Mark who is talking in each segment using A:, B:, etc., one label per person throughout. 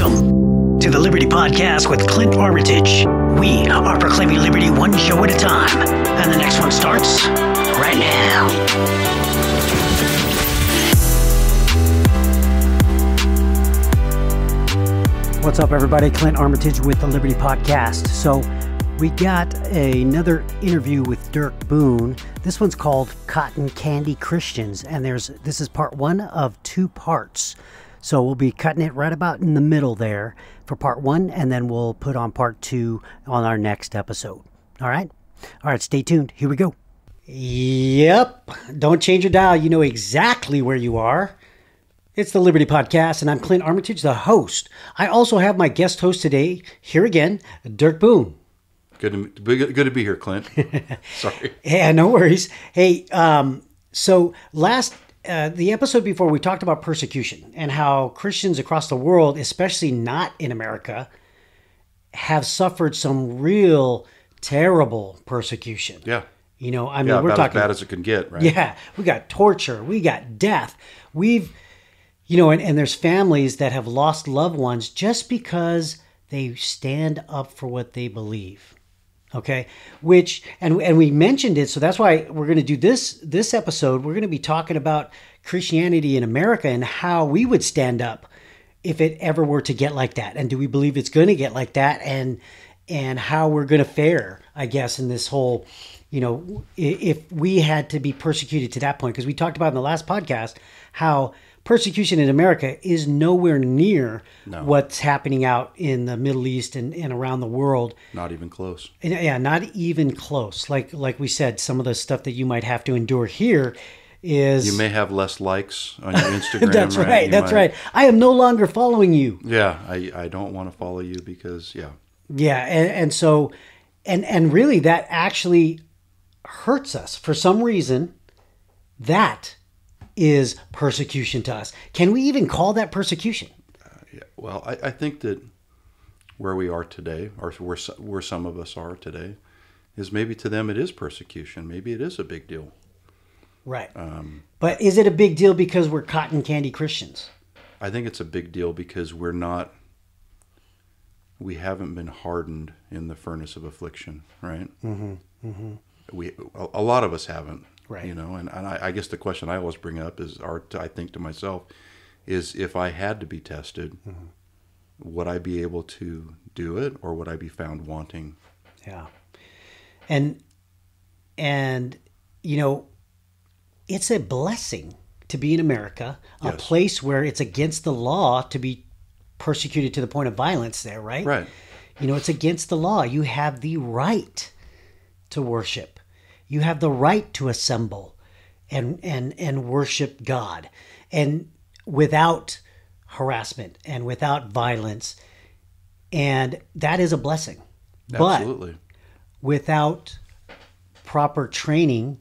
A: Welcome to the Liberty Podcast with Clint Armitage. We are proclaiming liberty one show at a time, and the next one starts right now. What's up, everybody? Clint Armitage with the Liberty Podcast. So, we got another interview with Dirk Boone. This one's called Cotton Candy Christians, and there's this is part one of two parts. So we'll be cutting it right about in the middle there for part one, and then we'll put on part two on our next episode. All right? All right, stay tuned. Here we go. Yep. Don't change your dial. You know exactly where you are. It's the Liberty Podcast, and I'm Clint Armitage, the host. I also have my guest host today, here again, Dirk Boone.
B: Good to, good to be here, Clint. Sorry.
A: yeah, no worries. Hey, um, so last uh, the episode before, we talked about persecution and how Christians across the world, especially not in America, have suffered some real terrible persecution. Yeah. You know, I mean, yeah, we're talking as
B: bad as it can get, right? Yeah,
A: we got torture, we got death, we've, you know, and, and there's families that have lost loved ones just because they stand up for what they believe okay which and and we mentioned it so that's why we're going to do this this episode we're going to be talking about christianity in america and how we would stand up if it ever were to get like that and do we believe it's going to get like that and and how we're going to fare i guess in this whole you know if we had to be persecuted to that point because we talked about in the last podcast how persecution in America is nowhere near no. what's happening out in the Middle East and, and around the world.
B: Not even close.
A: And, yeah, not even close. Like like we said, some of the stuff that you might have to endure here is you may
B: have less likes on your Instagram. that's right. right. That's might... right.
A: I am no longer following you.
B: Yeah, I, I don't want to follow you because yeah.
A: Yeah, and, and so and and really that actually hurts us for some reason. That is persecution to us. Can we even call that persecution?
B: Uh, yeah. Well, I, I, think that where we are today, or where, where some of us are today, is maybe to them it is persecution. Maybe it is a big deal. Right. Um,
A: but is it a big deal because we're cotton candy Christians?
B: I think it's a big deal because we're not, we haven't been hardened in the furnace of affliction, right? Mm-hmm. Mm-hmm. We a, a lot of us haven't. Right. You know, and, and I, I, guess the question I always bring up is, or I think to myself, is if I had to be tested, mm-hmm. would I be able to do it or would I be found wanting?
A: Yeah. And, and, you know, it's a blessing to be in America, a yes. place where it's against the law to be persecuted to the point of violence there, right? Right. You know, it's against the law. You have the right to worship. You have the right to assemble and and and worship God and without harassment and without violence. And that is a blessing. Absolutely.
B: But
A: without proper training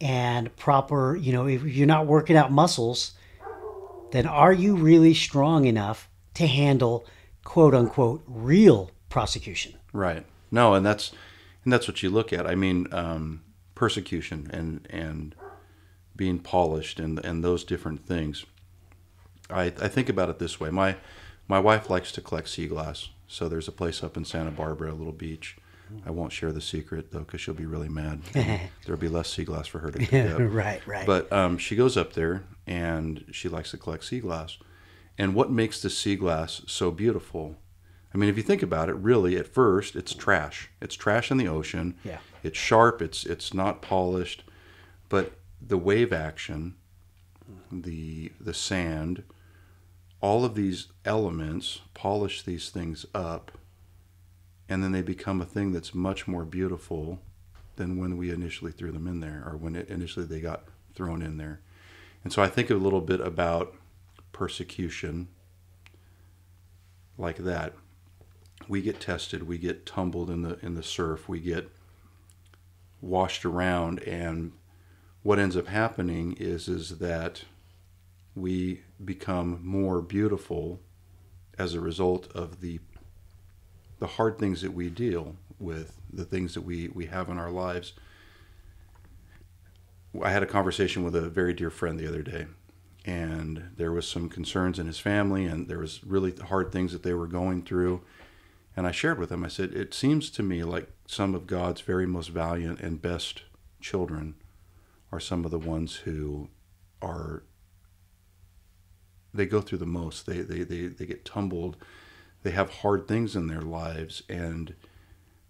A: and proper, you know, if you're not working out muscles, then are you really strong enough to handle quote unquote real prosecution?
B: Right. No, and that's and that's what you look at. I mean, um, persecution and and being polished and and those different things. I I think about it this way. My my wife likes to collect sea glass, so there's a place up in Santa Barbara, a little beach. I won't share the secret though, because she'll be really mad. There'll be less sea glass for her to pick up. right, right. But um, she goes up there and she likes to collect sea glass. And what makes the sea glass so beautiful I mean, if you think about it, really, at first, it's trash. It's trash in the ocean. Yeah. It's sharp. It's it's not polished, but the wave action, the the sand, all of these elements polish these things up, and then they become a thing that's much more beautiful than when we initially threw them in there, or when it, initially they got thrown in there. And so I think a little bit about persecution like that we get tested, we get tumbled in the in the surf, we get washed around, and what ends up happening is is that we become more beautiful as a result of the the hard things that we deal with, the things that we we have in our lives. I had a conversation with a very dear friend the other day, and there was some concerns in his family, and there was really hard things that they were going through and I shared with him, I said, It seems to me like some of God's very most valiant and best children are some of the ones who are, they go through the most. They, they, they, they get tumbled. They have hard things in their lives. And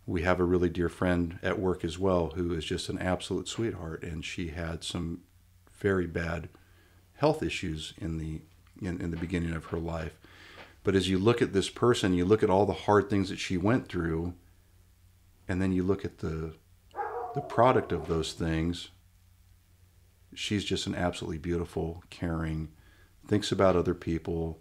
B: we have a really dear friend at work as well who is just an absolute sweetheart. And she had some very bad health issues in the in, in the beginning of her life but as you look at this person, you look at all the hard things that she went through, and then you look at the the product of those things. She's just an absolutely beautiful, caring, thinks about other people,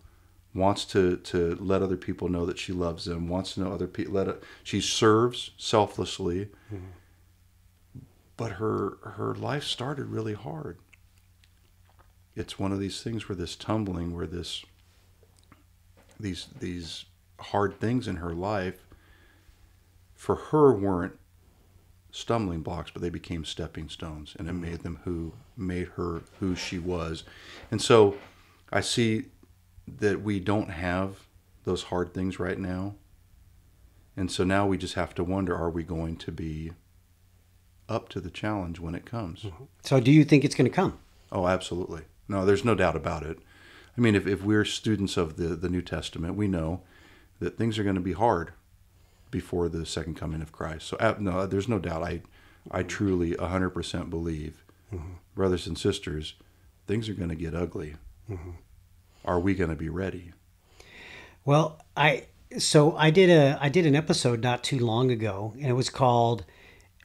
B: wants to to let other people know that she loves them, wants to know other people. Let it, she serves selflessly,
A: mm-hmm.
B: but her her life started really hard. It's one of these things where this tumbling, where this these these hard things in her life for her weren't stumbling blocks but they became stepping stones and it mm-hmm. made them who made her who she was and so i see that we don't have those hard things right now and so now we just have to wonder are we going to be up to the challenge when it comes mm-hmm. so do you think it's going to come oh absolutely no there's no doubt about it I mean, if, if we're students of the, the New Testament, we know that things are going to be hard before the second coming of Christ. So uh, no, there's no doubt. I I truly 100% believe, mm-hmm. brothers and sisters, things are going to get ugly. Mm-hmm. Are we going to be ready?
A: Well, I so I did a I did an episode not too long ago, and it was called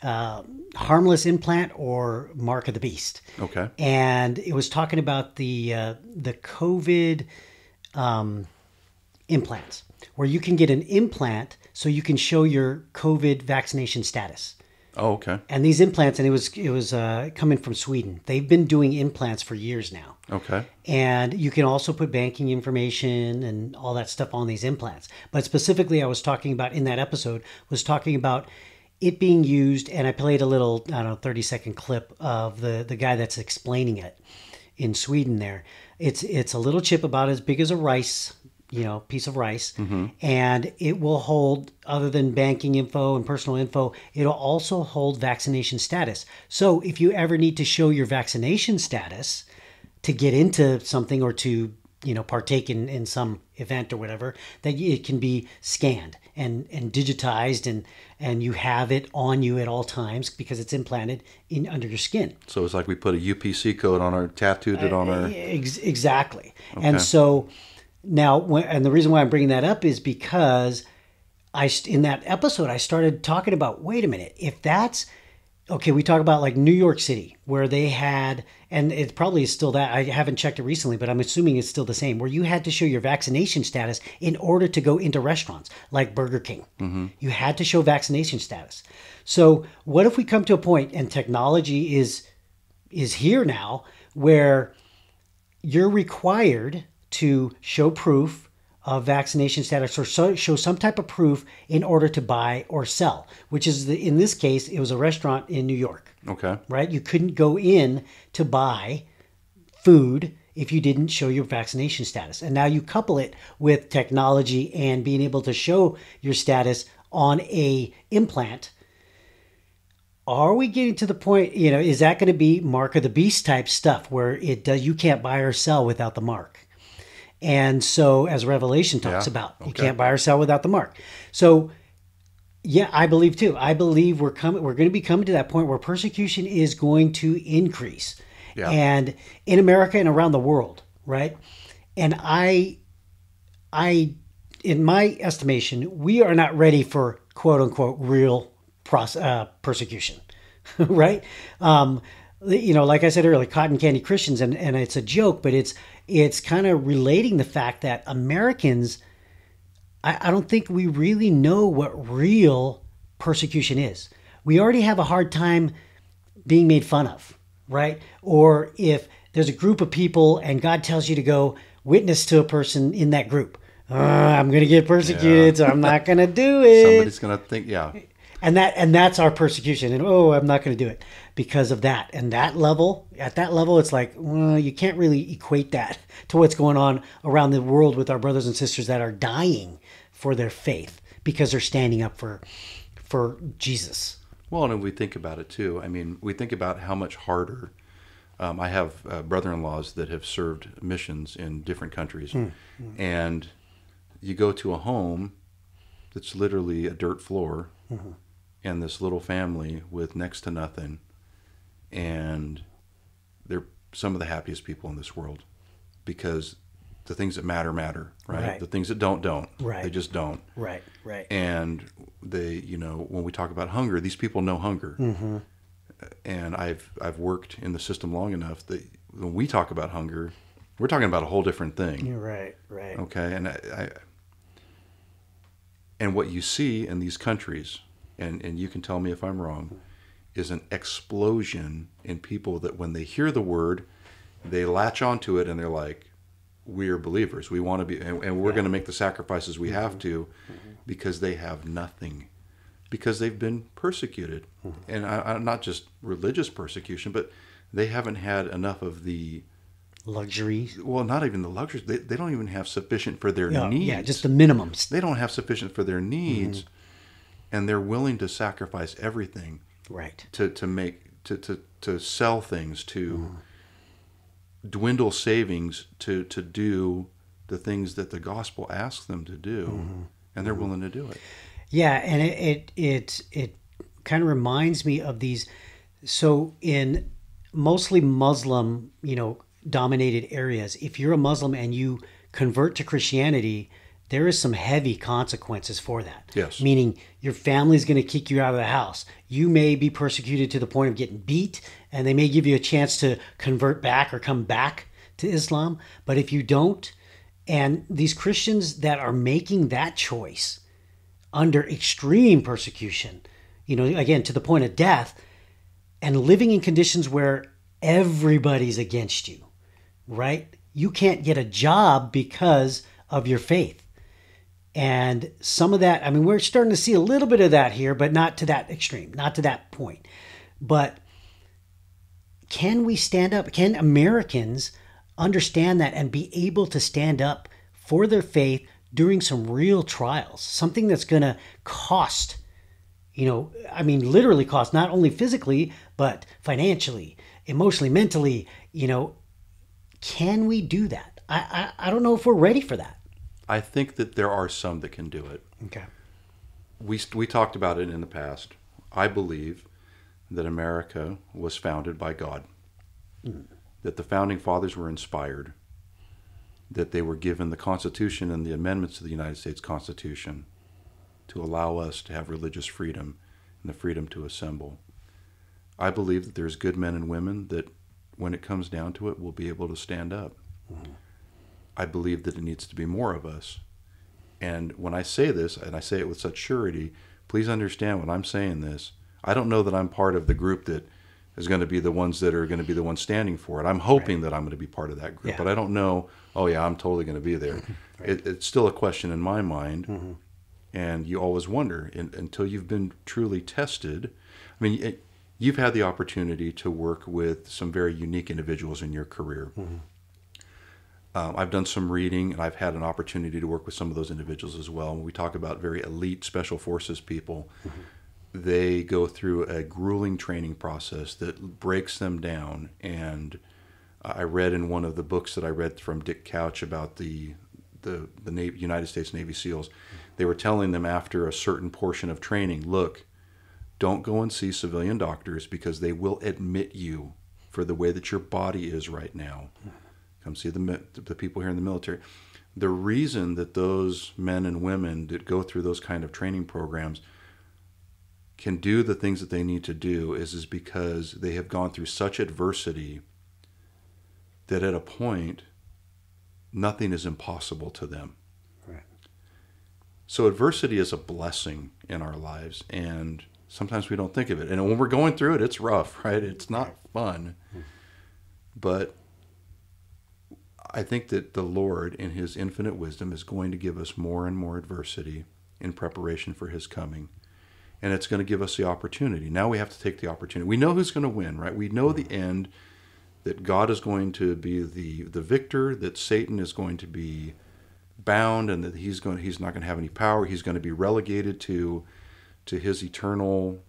A: uh, harmless implant or mark of the beast. Okay. And it was talking about the uh, the COVID um, implants, where you can get an implant so you can show your COVID vaccination status. Oh, okay. And these implants, and it was it was uh, coming from Sweden. They've been doing implants for years now. Okay. And you can also put banking information and all that stuff on these implants. But specifically, I was talking about in that episode was talking about it being used, and I played a little, I don't know, 30 second clip of the, the guy that's explaining it in Sweden there. It's, it's a little chip about as big as a rice, you know, piece of rice, mm-hmm. and it will hold, other than banking info and personal info, it'll also hold vaccination status. So if you ever need to show your vaccination status to get into something or to you know partake in, in some event or whatever that it can be scanned and and digitized and and you have it on you at all times because it's implanted in under your skin
B: so it's like we put a upc code on our tattooed it on our uh,
A: ex- exactly okay. and so now when, and the reason why i'm bringing that up is because i in that episode i started talking about wait a minute if that's okay, we talk about like New York City, where they had, and it probably is still that. I haven't checked it recently, but I'm assuming it's still the same, where you had to show your vaccination status in order to go into restaurants like Burger King. Mm-hmm. You had to show vaccination status. So, what if we come to a point and technology is is here now where you're required to show proof uh, vaccination status or show some type of proof in order to buy or sell, which is the, in this case, it was a restaurant in New York. Okay. Right? You couldn't go in to buy food if you didn't show your vaccination status. And now you couple it with technology and being able to show your status on a implant. Are we getting to the point, you know, is that going to be mark of the beast type stuff where it does you can't buy or sell without the mark? And so, as Revelation talks yeah, about, okay. you can't buy or sell without the mark. So, yeah, I believe too. I believe we're coming. We're going to be coming to that point where persecution is going to increase, yeah. and in America and around the world, right? And I, I, in my estimation, we are not ready for quote unquote real pros- uh, persecution, right? Um, you know, like I said earlier, cotton candy Christians, and, and it's a joke, but it's it's kind of relating the fact that Americans, I, I don't think we really know what real persecution is. We already have a hard time being made fun of, right? Or if there's a group of people and God tells you to go witness to a person in that group, I'm going to get persecuted, yeah. so I'm not going to do it. Somebody's
B: going to think, yeah.
A: And that and that's our persecution. And oh, I'm not going to do it because of that. And that level, at that level, it's like well, you can't really equate that to what's going on around the world with our brothers and sisters that are dying for their faith because they're standing up for for Jesus.
B: Well, and we think about it too. I mean, we think about how much harder. Um, I have uh, brother-in-laws that have served missions in different countries, mm-hmm. and you go to a home that's literally a dirt floor, mm-hmm. and this little family with next to nothing, and they're some of the happiest people in this world because the things that matter matter, right? right? The things that don't don't. Right. They just don't. Right. Right. And they, you know, when we talk about hunger, these people know hunger. Mm-hmm. And I've I've worked in the system long enough that when we talk about hunger, we're talking about a whole different thing. You're right. Right. Okay. And I, I and what you see in these countries, and and you can tell me if I'm wrong is an explosion in people that when they hear the word, they latch onto it and they're like, we are believers. We want to be, and, and we're yeah. going to make the sacrifices we mm-hmm. have to mm-hmm. because they have nothing, because they've been persecuted. Mm-hmm. And I, I, not just religious persecution, but they haven't had enough of the luxury. Well, not even the luxury. They, they don't even have sufficient for their needs. Yeah, just the minimums. They don't have sufficient for their needs, mm-hmm. and they're willing to sacrifice everything right to to make to to, to sell things to mm. dwindle savings to to do the things that the gospel asks them to do mm-hmm. and they're willing to do it
A: yeah and it it it, it kind of reminds me of these so in mostly muslim you know dominated areas if you're a muslim and you convert to christianity there is some heavy consequences for that. Yes. Meaning your family's going to kick you out of the house. You may be persecuted to the point of getting beat, and they may give you a chance to convert back or come back to Islam. But if you don't, and these Christians that are making that choice under extreme persecution, you know, again, to the point of death, and living in conditions where everybody's against you, right? You can't get a job because of your faith. And some of that, I mean, we're starting to see a little bit of that here, but not to that extreme, not to that point. But can we stand up? Can Americans understand that and be able to stand up for their faith during some real trials? Something that's going to cost, you know, I mean, literally cost, not only physically, but financially, emotionally, mentally, you know. Can we do that? I, I, I don't know if we're ready for that. I think
B: that there are some that can do it. Okay. We, we talked about it in the past. I believe that America was founded by God, mm. that the founding fathers were inspired, that they were given the Constitution and the amendments to the United States Constitution to allow us to have religious freedom and the freedom to assemble. I believe that there's good men and women that, when it comes down to it, will be able to stand up. mm I believe that it needs to be more of us. And when I say this, and I say it with such surety, please understand when I'm saying this, I don't know that I'm part of the group that is going to be the ones that are going to be the ones standing for it. I'm hoping right. that I'm going to be part of that group, yeah. but I don't know, oh, yeah, I'm totally going to be there. right. it, it's still a question in my mind. Mm-hmm. And you always wonder in, until you've been truly tested. I mean, it, you've had the opportunity to work with some very unique individuals in your career. Mm-hmm. Um, I've done some reading and I've had an opportunity to work with some of those individuals as well. When we talk about very elite special forces people, mm-hmm. they go through a grueling training process that breaks them down. And I read in one of the books that I read from Dick Couch about the the, the Navy, United States Navy SEALs, they were telling them after a certain portion of training, look, don't go and see civilian doctors because they will admit you for the way that your body is right now. Mm-hmm come see the, the people here in the military. The reason that those men and women that go through those kind of training programs can do the things that they need to do is, is because they have gone through such adversity that at a point, nothing is impossible to them. Right. So adversity is a blessing in our lives, and sometimes we don't think of it. And when we're going through it, it's rough, right? It's not fun. Hmm. But I think that the Lord, in His infinite wisdom, is going to give us more and more adversity in preparation for His coming. And it's going to give us the opportunity. Now we have to take the opportunity. We know who's going to win, right? We know the mm-hmm. end that God is going to be the, the victor, that Satan is going to be bound, and that he's going he's not going to have any power. He's going to be relegated to to his eternal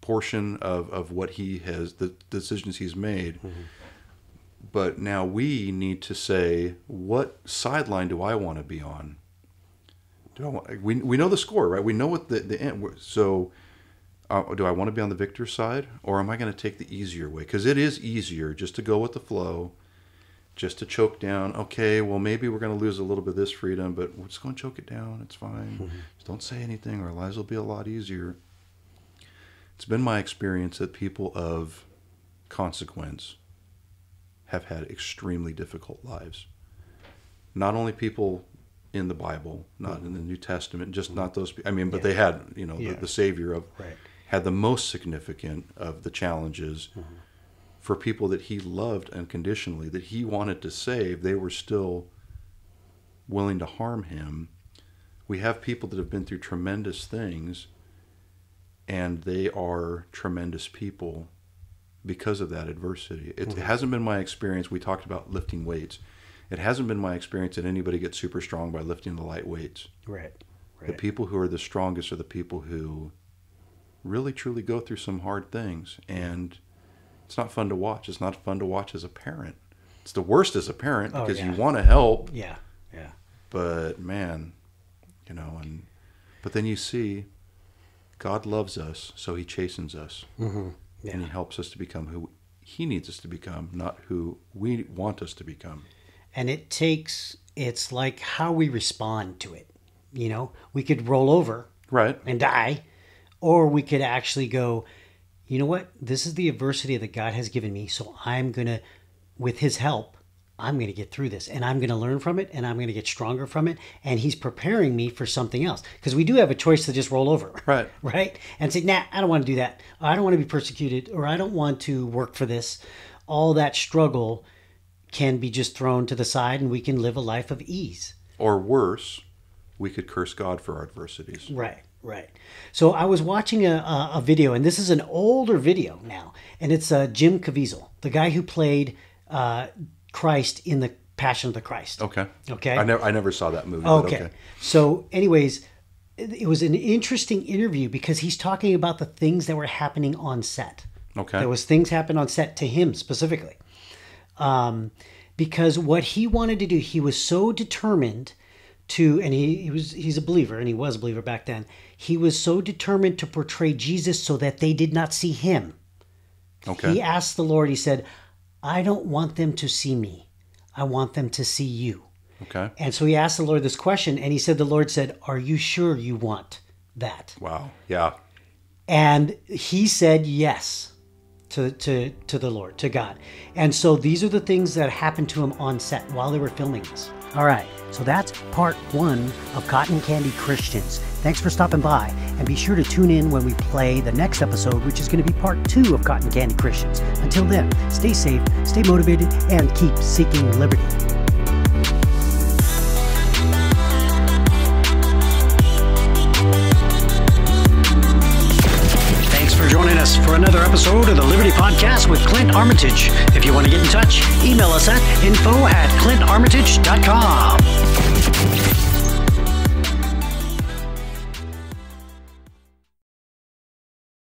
B: portion of, of what he has the decisions he's made. Mm-hmm but now we need to say, what sideline do I want to be on? Do I want, we, we know the score, right? We know what the, the end. So uh, do I want to be on the victor's side or am I going to take the easier way? Because it is easier just to go with the flow, just to choke down. Okay, well, maybe we're going to lose a little bit of this freedom, but we're just going to choke it down. It's fine. Mm-hmm. Just don't say anything. Our lives will be a lot easier. It's been my experience that people of consequence have had extremely difficult lives. Not only people in the Bible, not mm-hmm. in the New Testament, just mm-hmm. not those. I mean, but yeah. they had, you know, yeah. the, the, Savior of right. had the most significant of the challenges mm-hmm. for people that he loved unconditionally, that he wanted to save. They were still willing to harm him. We have people that have been through tremendous things, and they are tremendous people because of that adversity. It, mm-hmm. it hasn't been my experience. We talked about lifting weights. It hasn't been my experience that anybody gets super strong by lifting the light weights. Right. right. The people who are the strongest are the people who really truly go through some hard things and it's not fun to watch. It's not fun to watch as a parent. It's the worst as a parent oh, because yeah. you want to help. Yeah. Yeah. But man, you know, and but then you see God loves us, so he chastens us. Mm-hmm. Yeah. And He helps us to become who He needs us to become, not who we want us to become.
A: And it takes, it's like how we respond to it. You know, we could roll over right. and die, or we could actually go, you know what? This is the adversity that God has given me. So I'm going to, with His help, I'm going to get through this and I'm going to learn from it and I'm going to get stronger from it. And he's preparing me for something else because we do have a choice to just roll over. Right. Right. And say, nah, I don't want to do that. I don't want to be persecuted or I don't want to work for this. All that struggle can be just thrown to the side and we can live a life of ease.
B: Or worse, we could curse God for our adversities. Right.
A: Right. So I was watching a, a, a video, and this is an older video now, and it's uh, Jim Caviezel, the guy who played uh, Christ in the Passion of the Christ.
B: Okay. Okay. I never I never saw that movie. Okay. okay.
A: So, anyways, it was an interesting interview because he's talking about the things that were happening on set. Okay. There was things happened on set to him specifically, um, because what he wanted to do, he was so determined to, and he, he was he's a believer, and he was a believer back then. He was so determined to portray Jesus so that they did not see him. Okay. He asked the Lord. He said, I don't want them to see me. I want them to see you. Okay. And so he asked the Lord this question, and he said, The Lord said, Are you sure you want that? Wow. Yeah. And he said, Yes. To, to, to the Lord, to God. And so these are the things that happened to him on set while they were filming this. All right, so that's part one of Cotton Candy Christians. Thanks for stopping by, and be sure to tune in when we play the next episode, which is going to be part two of Cotton Candy Christians. Until then, stay safe, stay motivated, and keep seeking liberty. episode of the Liberty Podcast with Clint Armitage. If you want to get in touch, email us at info at clintarmitage.com.